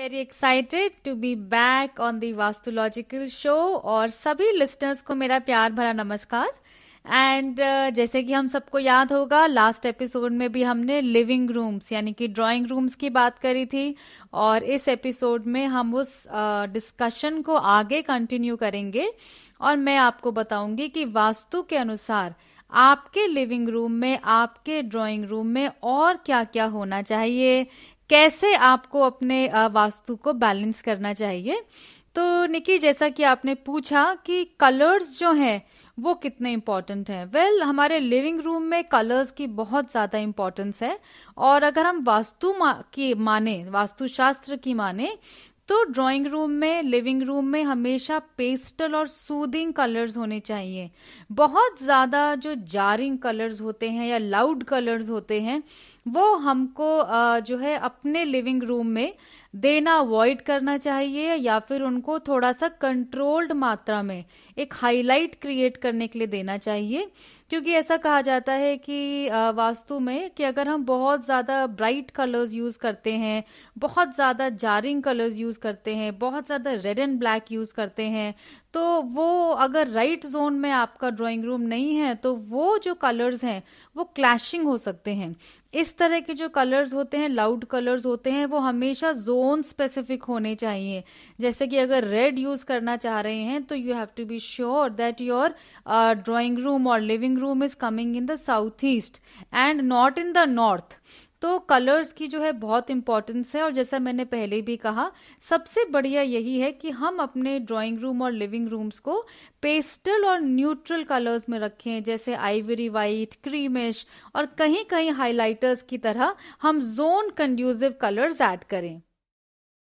very excited to be back on the वास्तुलॉजिकल show और सभी लिस्टनर्स को मेरा प्यार भरा नमस्कार एंड uh, जैसे कि हम सबको याद होगा लास्ट एपिसोड में भी हमने लिविंग रूम्स यानी कि ड्राइंग रूम्स की बात करी थी और इस एपिसोड में हम उस डिस्कशन uh, को आगे कंटिन्यू करेंगे और मैं आपको बताऊंगी कि वास्तु के अनुसार आपके लिविंग रूम में आपके ड्राइंग रूम में और क्या क्या होना चाहिए कैसे आपको अपने वास्तु को बैलेंस करना चाहिए तो निकी जैसा कि आपने पूछा कि कलर्स जो हैं वो कितने इम्पॉर्टेंट हैं वेल well, हमारे लिविंग रूम में कलर्स की बहुत ज़्यादा इम्पॉर्टेंस है और अगर हम वास्तु मा, की माने वास्तुशास्त्र की माने तो ड्राइंग रूम में लिविंग रूम में हमेशा पेस्टल और सूदिंग कलर्स होने चाहिए बहुत ज़्यादा जो जारिंग कलर्स होते हैं या लाउड कलर्स होते हैं वो हमको जो है अपने लिविंग रूम में देना अवॉइड करना चाहिए या फिर उनको थोड़ा सा कंट्रोल्ड मात्रा में एक हाईलाइट क्रिएट करने के लिए देना चाहिए क्योंकि ऐसा कहा जाता है कि वास्तु में कि अगर हम बहुत ज़्यादा ब्राइट कलर्स यूज़ करते हैं बहुत ज़्यादा जारिंग कलर्स यूज़ करते हैं बहुत ज़्यादा रेड एंड ब्लैक यूज़ करते हैं तो वो अगर राइट जोन में आपका ड्राइंग रूम नहीं है तो वो जो कलर्स हैं वो क्लैशिंग हो सकते हैं इस तरह के जो कलर्स होते हैं लाउड कलर्स होते हैं वो हमेशा जोन स्पेसिफिक होने चाहिए जैसे कि अगर रेड यूज करना चाह रहे हैं तो you have to be sure that your drawing room और living room is coming in the south east and not in the north तो कलर्स की जो है बहुत इंपॉर्टेंस है और जैसा मैंने पहले भी कहा सबसे बढ़िया यही है कि हम अपने ड्राइंग रूम और लिविंग रूम्स को पेस्टल और न्यूट्रल कलर्स में रखें जैसे आइवरी वाइट क्रीमिश और कहीं कहीं हाइलाइटर्स की तरह हम जोन कंड्यूसिव कलर्स ऐड करें